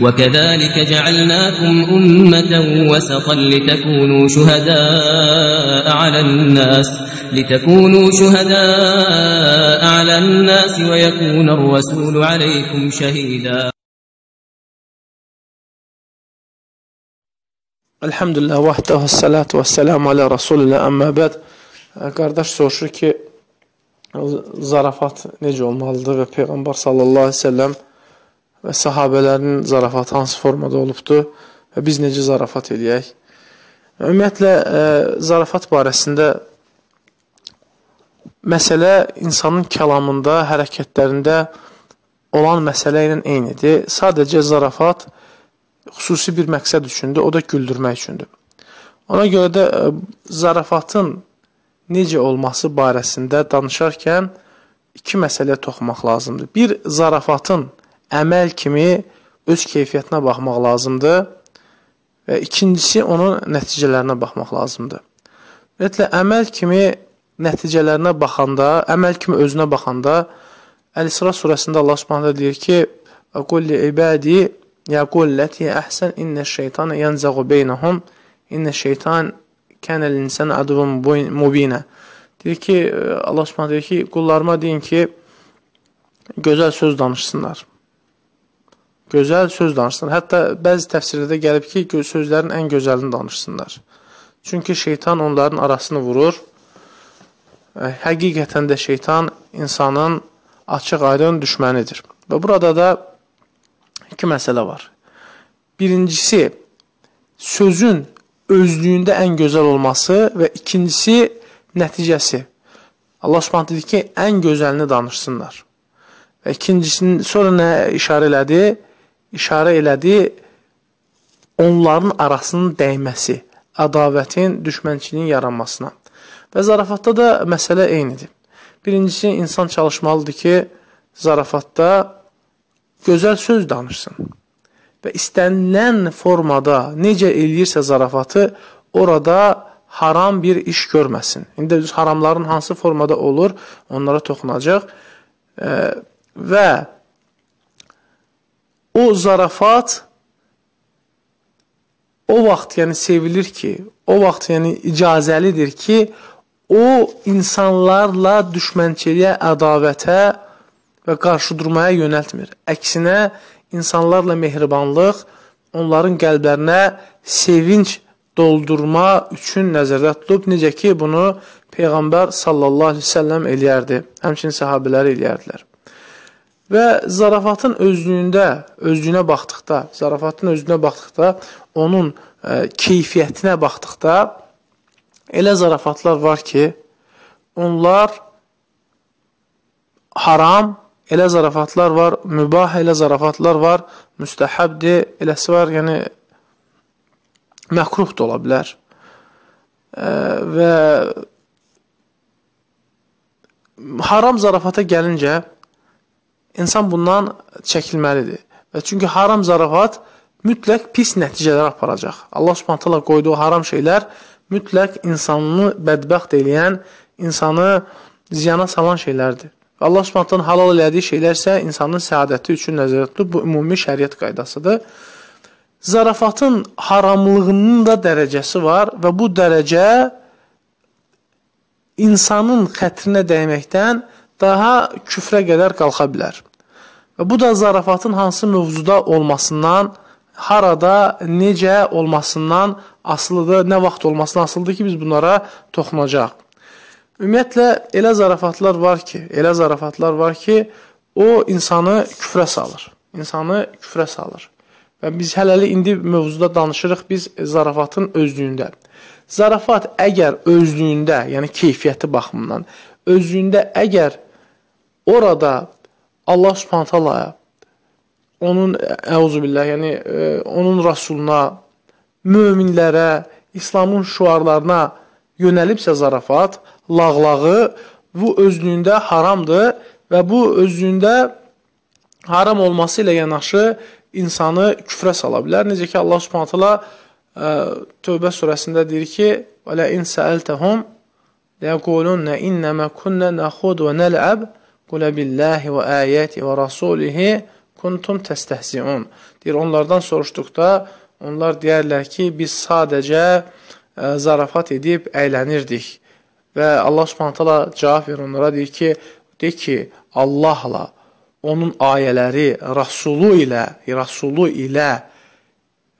وكذلك جعلناكم أمة وسطا لتكونوا شهداء على الناس لتكونوا شهداء على الناس ويكون الرسول عليكم شهيدا الحمد لله وحده والصلاة والسلام على رسول الله أما بعد Qardaş soruşur ki zarafat necə olmalıdır və Peyğəmbər sallallahu əleyhi və səlləm və sahabələrin zarafatı hansı formada olubdur və biz necə zarafat eləyək. Ümumiyyətlə, ə, e, zarafat barəsində məsələ insanın kəlamında, hərəkətlərində olan məsələ ilə eynidir. Sadəcə zarafat xüsusi bir məqsəd üçündür, o da güldürmək üçündür. Ona görə də ə, e, zarafatın necə olması barəsində danışarkən iki məsələyə toxunmaq lazımdır. Bir, zarafatın əməl kimi öz keyfiyyətinə baxmaq lazımdır və ikincisi onun nəticələrinə baxmaq lazımdır. Ümumiyyətlə əməl kimi nəticələrinə baxanda, əməl kimi özünə baxanda Əl-İsra surəsində Allah Subhanahu deyir ki: "Aqulli ibadi yaqullati ahsan inna şeytana yanzaghu beynahum inna şeytan kana linsan aduvun mubina." Deyir ki, Allah Subhanahu deyir ki, qullarıma deyin ki, gözəl söz danışsınlar gözəl söz danışsınlar. Hətta bəzi təfsirlərdə gəlib ki, sözlərin ən gözəlini danışsınlar. Çünki şeytan onların arasını vurur. Həqiqətən də şeytan insanın açıq-aydın düşmənidir. Və burada da iki məsələ var. Birincisi, sözün özlüyündə ən gözəl olması və ikincisi, nəticəsi. Allah Subhanahu dedi ki, ən gözəlini danışsınlar. Və ikincisinin sonra nə işarə elədi? işarə elədi onların arasının dəyməsi, ədavətin, düşmənçiliyin yaranmasına. Və zarafatda da məsələ eynidir. Birincisi, insan çalışmalıdır ki, zarafatda gözəl söz danışsın və istənilən formada necə eləyirsə zarafatı, orada haram bir iş görməsin. İndi düz haramların hansı formada olur, onlara toxunacaq e, və o zarafat o vaxt yəni sevilir ki, o vaxt yəni icazəlidir ki, o insanlarla düşmənçiliyə, ədavətə və qarşı durmaya yönəltmir. Əksinə, insanlarla mehribanlıq onların qəlblərinə sevinç doldurma üçün nəzərdə tutulub. Necə ki, bunu Peyğəmbər sallallahu aleyhi ve səlləm eləyərdi. Həmçinin sahabələri eləyərdilər və zarafatın özlüyündə, özlüyünə baxdıqda, zarafatın özlüyünə baxdıqda, onun ə, e, keyfiyyətinə baxdıqda elə zarafatlar var ki, onlar haram, elə zarafatlar var, mübah elə zarafatlar var, müstəhəbdir, eləsi var, yəni məkruh da ola bilər. Ə, e, və haram zarafata gəlincə, insan bundan çəkilməlidir. Və çünki haram zarafat mütləq pis nəticələr aparacaq. Allah Subhanahu taala qoyduğu haram şeylər mütləq insanı bədbəxt eləyən, insanı ziyana salan şeylərdir. Allah Subhanahu taala halal elədiyi şeylər isə insanın səadəti üçün nəzərdə tutulub. Bu ümumi şəriət qaydasıdır. Zarafatın haramlığının da dərəcəsi var və bu dərəcə insanın xətrinə dəyməkdən daha küfrə qədər qalxa bilər. Və bu da zarafatın hansı mövzuda olmasından, harada, necə olmasından asılıdır, nə vaxt olmasından asılıdır ki, biz bunlara toxunacaq. Ümumiyyətlə, elə zarafatlar var ki, elə zarafatlar var ki, o insanı küfrə salır. İnsanı küfrə salır. Və biz hələli indi mövzuda danışırıq biz zarafatın özlüyündə. Zarafat əgər özlüyündə, yəni keyfiyyəti baxımından, özlüyündə əgər orada Allah Subhanahu taala onun əuzu billah, yəni e, onun rasuluna, möminlərə, İslamın şüarlarına yönəlibsə zarafat, lağlağı bu özlüyündə haramdır və bu özlüyündə haram olması ilə yanaşı insanı küfrə sala bilər. Necə ki Allah Subhanahu taala e, Tövbə surəsində deyir ki: "Və la in sa'altahum la yaqulunna innama kunna nakhud wa nal'ab" Qulə billəhi və əyəti və rasulihi kuntum təstəhziun. Deyir, onlardan soruşduqda, onlar deyərlər ki, biz sadəcə ə, e, zarafat edib əylənirdik. Və Allah subhanətələ cavab verir onlara, deyir ki, de ki, Allahla, onun ayələri, Rasulu ilə, Rasulu ilə ə,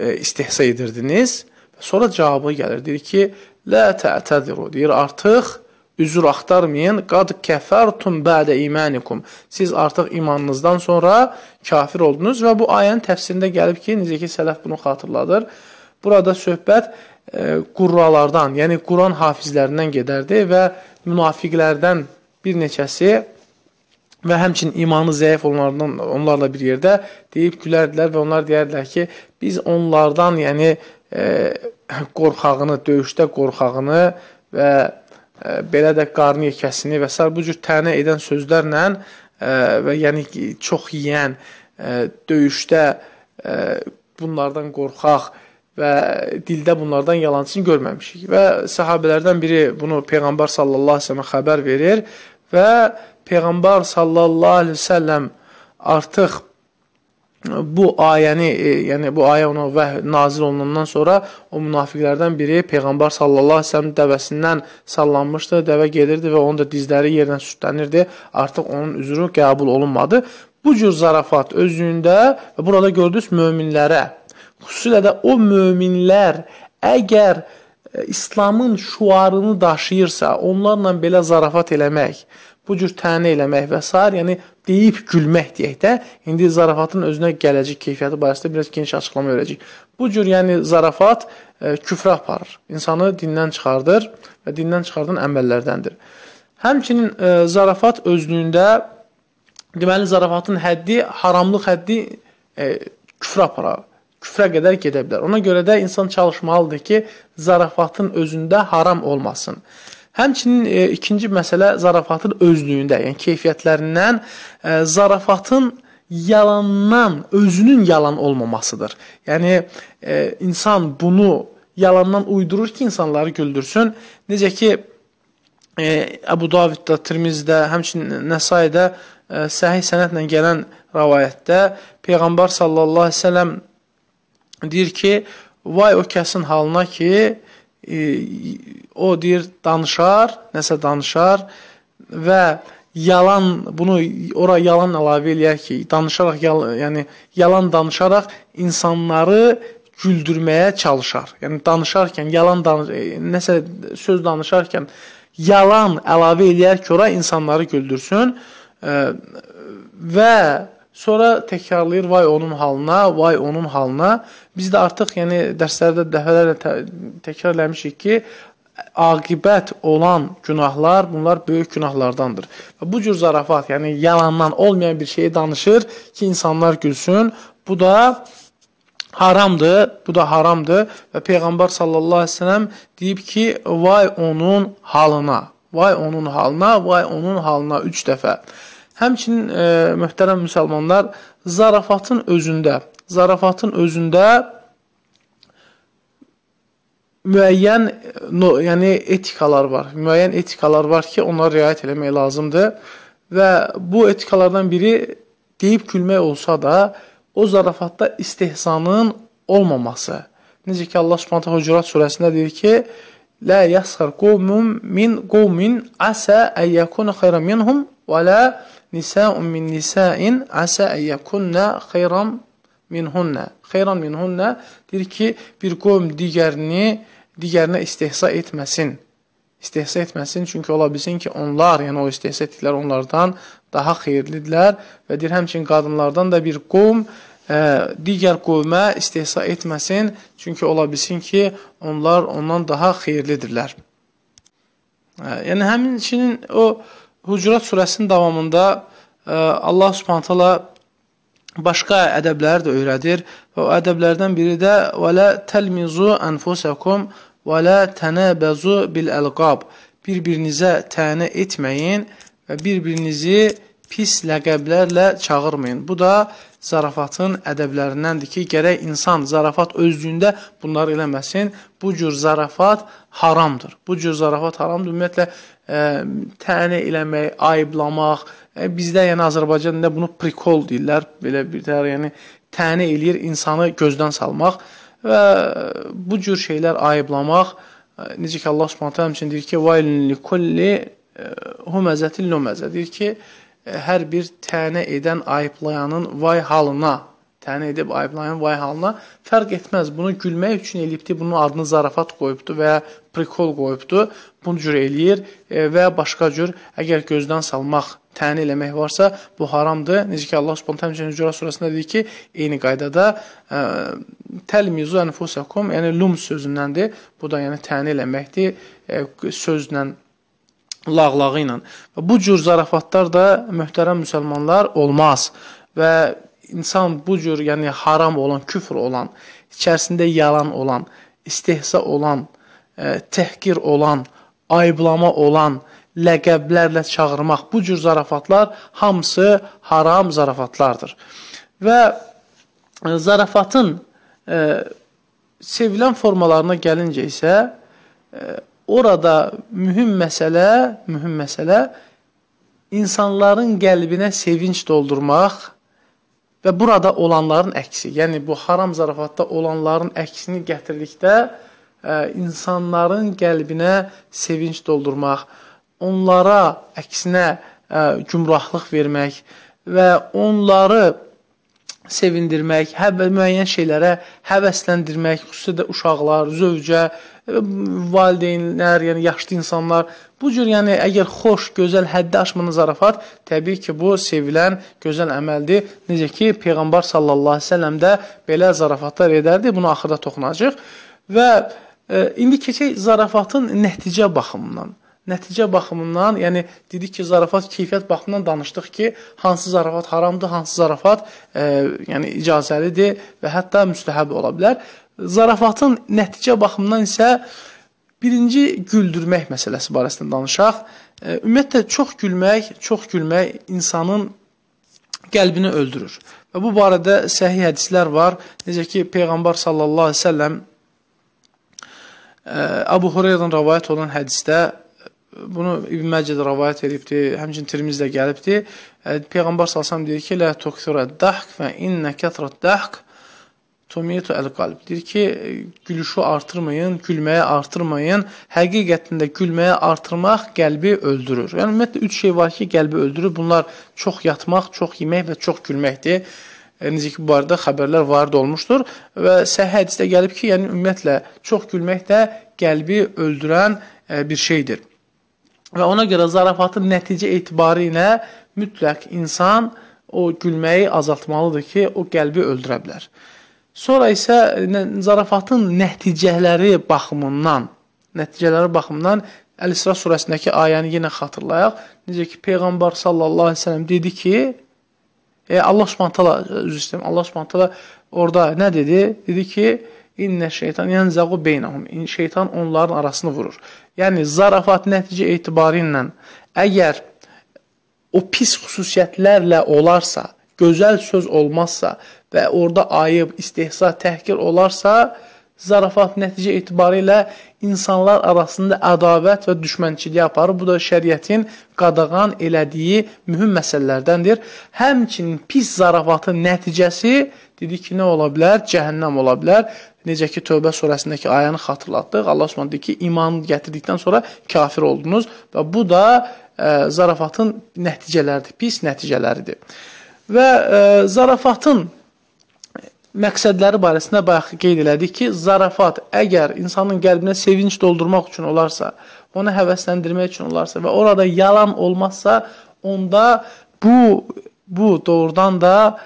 e, istihsa edirdiniz. Sonra cavabı gəlir, deyir ki, Lə təətədiru, deyir, artıq üzr axtarmayın. Qad kəfərtum bədə imanikum. Siz artıq imanınızdan sonra kafir oldunuz və bu ayənin təfsirində gəlib ki, necə ki sələf bunu xatırladır. Burada söhbət e, qurralardan, yəni Quran hafizlərindən gedərdi və münafiqlərdən bir neçəsi və həmçinin imanı zəif onlardan onlarla bir yerdə deyib gülərdilər və onlar deyərdilər ki, biz onlardan, yəni e, qorxağını, döyüşdə qorxağını və belə də qarın yekəsini və s. bu cür tənə edən sözlərlə və yəni çox yeyən, döyüşdə bunlardan qorxaq və dildə bunlardan yalançını görməmişik. Və səhabələrdən biri bunu Peyğəmbər sallallahu əleyhi və səlləmə xəbər verir və Peyğəmbər sallallahu əleyhi və səlləm artıq bu ayəni, e, yəni bu ayə ona və nazil olunandan sonra o münafiqlərdən biri peyğəmbər sallallahu əleyhi və səlləm dəvəsindən sallanmışdı, dəvə gedirdi və onun da dizləri yerdən sürtlənirdi. Artıq onun üzrü qəbul olunmadı. Bu cür zarafat özündə və burada gördünüz möminlərə, xüsusilə də o möminlər əgər e, İslamın şuarını daşıyırsa, onlarla belə zarafat eləmək, bu cür tənə eləmək və s. yəni deyib gülmək deyək də, indi zarafatın özünə gələcək keyfiyyəti barəsində biraz geniş açıqlama verəcək. Bu cür yəni zarafat e, küfrə aparır. İnsanı dindən çıxardır və dindən çıxardan əməllərdəndir. Həmçinin e, zarafat özlüyündə deməli zarafatın həddi, haramlıq həddi e, küfrə aparır küfrə qədər gedə bilər. Ona görə də insan çalışmalıdır ki, zarafatın özündə haram olmasın. Həmçinin e, ikinci məsələ zarafatın özlüyündə, yəni keyfiyyətlərindən e, zarafatın yalandan, özünün yalan olmamasıdır. Yəni e, insan bunu yalandan uydurur ki, insanları güldürsün. Necə ki e, Əbu Davudda, Tirmizdə, həmçinin Nəsaidə e, səhih sənədlə gələn rivayətdə peyğəmbər sallallahu əleyhi və səlləm deyir ki, vay o kəsin halına ki, E, o deyir danışar, nəsə danışar və yalan bunu ora yalan əlavə eləyər ki, danışaraq yal, yəni yalan danışaraq insanları güldürməyə çalışar. Yəni danışarkən yalan danış e, nəsə söz danışarkən yalan əlavə eləyər ki, ora insanları güldürsün e, və Sonra təkrarlayır, vay onun halına, vay onun halına. Biz də artıq, yəni dərslərdə dəfələrlə tə təkrar eləmişik ki, aqibət olan günahlar, bunlar böyük günahlardandır. Və bu cür zarafat, yəni yalandan olmayan bir şeyi danışır ki, insanlar gülsün. Bu da haramdır, bu da haramdır və Peyğəmbər sallallahu əleyhi və səlləm deyib ki, vay onun halına, vay onun halına, vay onun halına 3 dəfə. Həmçinin e, möhtərəm müsəlmanlar, zarafatın özündə, zarafatın özündə müəyyən no, yəni etikalar var. Müəyyən etikalar var ki, onlara riayət etmək lazımdır və bu etikalardan biri deyib gülmək olsa da, o zarafatda istehzanın olmaması. Necə ki Allah Subhanahu taala Hucurat surəsində deyir ki: "La yasxar qawmun min qawmin asa ay yakuna khayran minhum və la nisa'un min nisa'in asa eyyekunna xeyran minhunna. Xeyran minhunna deyir ki, bir qovm digərini, digərinə istihsa etməsin. İstihsa etməsin, çünki ola bilsin ki, onlar, yəni o istihsa etdiklər onlardan daha xeyirlidirlər və deyir, həmçin qadınlardan da bir qovm ə, e, digər qovmə istihsa etməsin, çünki ola bilsin ki, onlar ondan daha xeyirlidirlər. E, yəni, həmçinin o Hucurat surəsinin davamında ə, e, Allah Subhanahu taala başqa ədəbləri də öyrədir və o ədəblərdən biri də vələ təlmizu enfusakum vələ tanabazu bil alqab. Bir-birinizə tənə etməyin və bir-birinizi pis ləqəblərlə çağırmayın. Bu da zarafatın ədəblərindəndir ki, gərək insan zarafat özlüyündə bunları eləməsin. Bu cür zarafat haramdır. Bu cür zarafat haramdır. Ümumiyyətlə, tənə eləmək, ayıblamaq. E, bizdə yəni Azərbaycanda bunu prikol deyirlər. Belə bir də yəni tənə eləyir, insanı gözdən salmaq və bu cür şeylər ayıblamaq e, necə ki Allah Subhanahu taala həmçinin deyir ki, "Vailin li kulli e, humazatil lumaza." Deyir ki, hər bir tənə edən ayıblayanın vay halına təni edib ayıblayan vay halına fərq etməz. Bunu gülmək üçün elibdi, bunun adını zarafat qoyubdu və ya prikol qoyubdu. Bunu cür eləyir e, və ya başqa cür əgər gözdən salmaq, təni eləmək varsa, bu haramdır. Necə ki Allah Subhanahu taala Cürə surəsində deyir ki, eyni qaydada e, təlmizu enfusakum, yəni lum sözündəndir. Bu da yəni təni eləməkdir, e, sözlə lağlağı ilə. Və bu cür zarafatlar da möhtərəm müsəlmanlar olmaz və insan bu cür, yəni haram olan, küfr olan, içərisində yalan olan, istehza olan, ə, e, təhqir olan, ayıblama olan, ləqəblərlə çağırmaq, bu cür zarafatlar hamısı haram zarafatlardır. Və ə, e, zarafatın ə, e, sevilən formalarına gəlincə isə ə, orada mühüm məsələ, mühüm məsələ insanların qəlbinə sevinç doldurmaq Və burada olanların əksi, yəni bu haram zarafatda olanların əksini gətirdikdə ə, e, insanların qəlbinə sevinç doldurmaq, onlara əksinə ə, e, gümrahlıq vermək və onları sevindirmək, həb müəyyən şeylərə həvəsləndirmək, xüsusilə də uşaqlar, zövcə, e, valideynlər, yəni yaşlı insanlar bu cür yəni əgər xoş, gözəl, həddi aşmayan zarafat təbii ki, bu sevilən gözəl əməldir. Necə ki, peyğəmbər sallallahu əleyhi və səlləm də belə zarafatlar edərdi. Bunu axırda toxunacağıq və e, indi keçək zarafatın nəticə baxımından nəticə baxımından, yəni dedik ki, zarafat keyfiyyət baxımından danışdıq ki, hansı zarafat haramdır, hansı zarafat e, yəni icazəlidir və hətta müstəhəb ola bilər. Zarafatın nəticə baxımından isə birinci güldürmək məsələsi barəsində danışaq. E, ümumiyyətlə çox gülmək, çox gülmək insanın qəlbini öldürür. Və bu barədə səhih hədislər var. Necə ki, Peyğəmbər sallallahu əleyhi və səlləm e, Əbu Hüreyrədən rivayet olan hədisdə Bunu İbn Məcid rivayət edibdi, həmçinin Tirmiz də gəlibdi. E, Peyğəmbər sallallahu deyir ki, "Lə tuktura dahk və inna katrat dahk tumitu al-qalb." Deyir ki, e, gülüşü artırmayın, gülməyi artırmayın. Həqiqətində gülməyi artırmaq qəlbi öldürür. Yəni ümumiyyətlə 3 şey var ki, qəlbi öldürür. Bunlar çox yatmaq, çox yemək və çox gülməkdir. E, necə ki, bu barədə xəbərlər varid olmuşdur və səhhədisdə gəlib ki, yəni ümumiyyətlə çox gülmək də qəlbi öldürən bir şeydir. Və ona görə zarafatın nəticə etibarı ilə mütləq insan o gülməyi azaltmalıdır ki, o qəlbi öldürə bilər. Sonra isə zarafatın nəticələri baxımından, nəticələri baxımından Əl-İsra surəsindəki ayəni yenə xatırlayaq. Necə ki peyğəmbər sallallahu əleyhi və səlləm dedi ki, e, Allah Subhanahu taala üzr istəyirəm. Allah Subhanahu taala orada nə dedi? Dedi ki, İnnə şeytan yənzəğu beynəhum. Şeytan onların arasını vurur. Yəni, zarafat nəticə etibarı ilə əgər o pis xüsusiyyətlərlə olarsa, gözəl söz olmazsa və orada ayıb, istihza, təhkir olarsa, zarafat nəticə etibarilə insanlar arasında ədavət və düşmənçiliyə aparır. Bu da şəriətin qadağan elədiyi mühüm məsələlərdəndir. Həmçinin pis zarafatın nəticəsi dedik ki, nə ola bilər? Cəhənnəm ola bilər. Necə ki, Tövbə surəsindəki ayəni xatırlatdıq. Allah Subhanahu deyir ki, imanı gətirdikdən sonra kafir oldunuz və bu da ə, e, zarafatın nəticələridir, pis nəticələridir. Və ə, e, zarafatın məqsədləri barəsində bayaq qeyd elədik ki, zarafat əgər insanın qəlbinə sevinç doldurmaq üçün olarsa, onu həvəsləndirmək üçün olarsa və orada yalan olmazsa, onda bu bu doğrudan da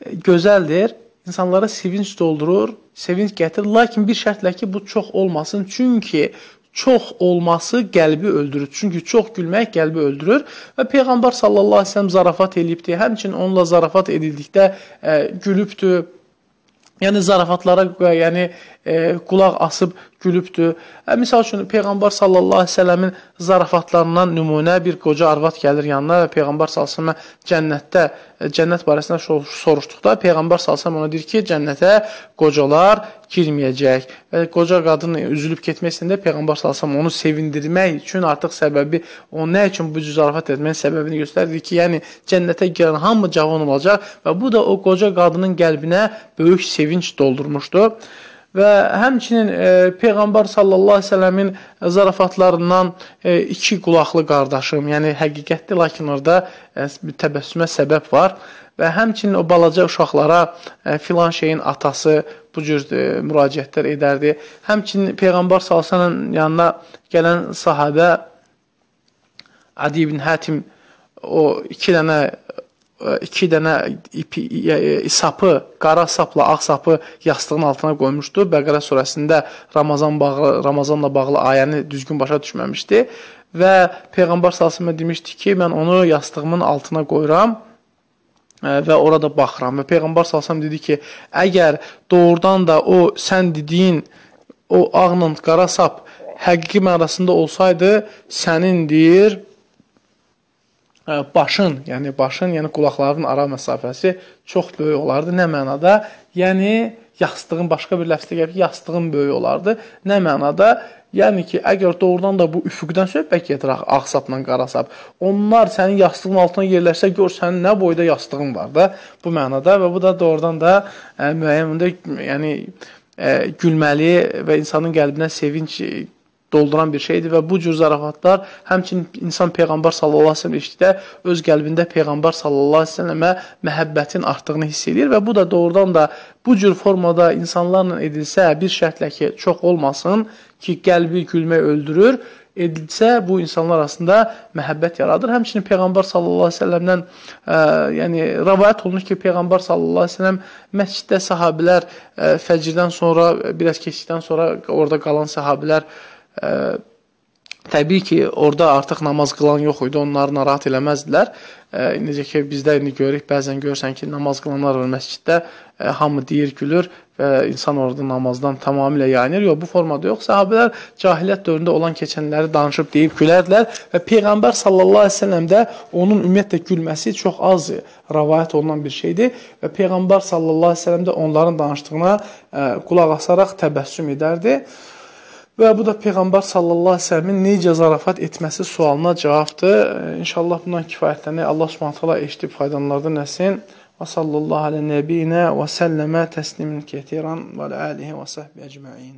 e, gözəldir. İnsanlara sevinç doldurur, sevinç gətirir, lakin bir şərtlə ki, bu çox olmasın. Çünki çox olması qəlbi öldürür. Çünki çox gülmək qəlbi öldürür və peyğəmbər sallallahu əleyhi və səlləm zarafat elibdi. Həmçinin onunla zarafat edildikdə ə, e, gülübdü Yəni zarafatlara, yəni e, qulaq asıb gülübdür. Ə, hə, misal üçün, Peyğəmbər sallallahu aleyhi sələmin zarafatlarından nümunə bir qoca arvat gəlir yanına və Peyğəmbər sallallahu cənnətdə, e, cənnət barəsində soruşduqda Peyğəmbər sallallahu ona deyir ki, cənnətə qocalar girməyəcək və qoca qadın üzülüb getmək istəyəndə Peyğəmbər sallallahu onu sevindirmək üçün artıq səbəbi, o nə üçün bu cür zarafat etməyin səbəbini göstərir ki, yəni cənnətə girən hamı cavan olacaq və bu da o qoca qadının qəlbinə böyük sevinç doldurmuşdu və həmçinin e, Peyğəmbər sallallahu əleyhi və səlləmin zarafatlarından e, iki qulaqlı qardaşım, yəni həqiqətdir, lakin orada e, təbəssümə səbəb var və həmçinin o balaca uşaqlara ə, e, filan şeyin atası bu cür ə, e, müraciətlər edərdi. Həmçinin peyğəmbər sallallahu yanına gələn sahabə Adi ibn Hətim o 2 dənə iki dənə ipi, e, sapı, qara sapla ağ sapı yastığın altına qoymuşdu. Bəqərə surəsində Ramazan bağlı, Ramazanla bağlı ayəni düzgün başa düşməmişdi və Peyğəmbər sallallahu demişdi ki, mən onu yastığımın altına qoyuram və orada baxıram. Və Peyğəmbər sallallahu dedi ki, əgər doğrudan da o sən dediyin o ağla qara sap həqiqi mənasında olsaydı, sənin deyir, başın, yəni başın, yəni qulaqların ara məsafəsi çox böyük olardı. Nə mənada? Yəni yastığın başqa bir ləfzdə gəlib yastığın böyük olardı. Nə mənada? Yəni ki, əgər doğrudan da bu üfüqdən söhbət gedir ağ sapla qara sap, onlar sənin yastığın altına yerləşsə gör sənin nə boyda yastığın var da bu mənada və bu da doğrudan da ə, müəyyən də yəni ə, gülməli və insanın qəlbinə sevinc dolduran bir şeydir və bu cür zarafatlar həmçinin insan Peyğəmbər sallallahu əleyhi və səlləm eşitdikdə öz qəlbində Peyğəmbər sallallahu əleyhi və səlləmə məhəbbətin artdığını hiss edir və bu da doğrudan da bu cür formada insanlarla edilsə bir şərtlə ki, çox olmasın ki, qəlbi gülmək öldürür, edilsə bu insanlar arasında məhəbbət yaradır. Həmçinin Peyğəmbər sallallahu əleyhi və səlləmdən ə, e, yəni rivayet olunur ki, Peyğəmbər sallallahu əleyhi və səlləm məsciddə sahabilər ə, e, fəcrdən sonra biraz keçdikdən sonra orada qalan sahabilər ə, Təbii ki, orada artıq namaz qılan yox idi, onları narahat eləməzdilər. E, necə ki, bizdə indi görürük, bəzən görsən ki, namaz qılanlar var məsciddə, e, hamı deyir, gülür və insan orada namazdan tamamilə yayınır. Yox, bu formada yox. Sahabələr cahiliyyət dövründə olan keçənləri danışıb deyib gülərdilər və Peyğəmbər sallallahu əleyhi və səlləm də onun ümumiyyətlə gülməsi çox az rivayet olunan bir şeydir və Peyğəmbər sallallahu əleyhi və səlləm də onların danışdığına e, qulaq asaraq təbəssüm edərdi. E, Və bu da Peyğəmbər sallallahu əleyhi və səlləmin necə zarafat etməsi sualına cavabdır. İnşallah bundan kifayətlənir. Allah Subhanahu taala eşidib faydalanlardan nəsin. Və sallallahu alə nəbiyinə və səlləmə təslimin kəsiran və aləhi və səhbi əcmaîn.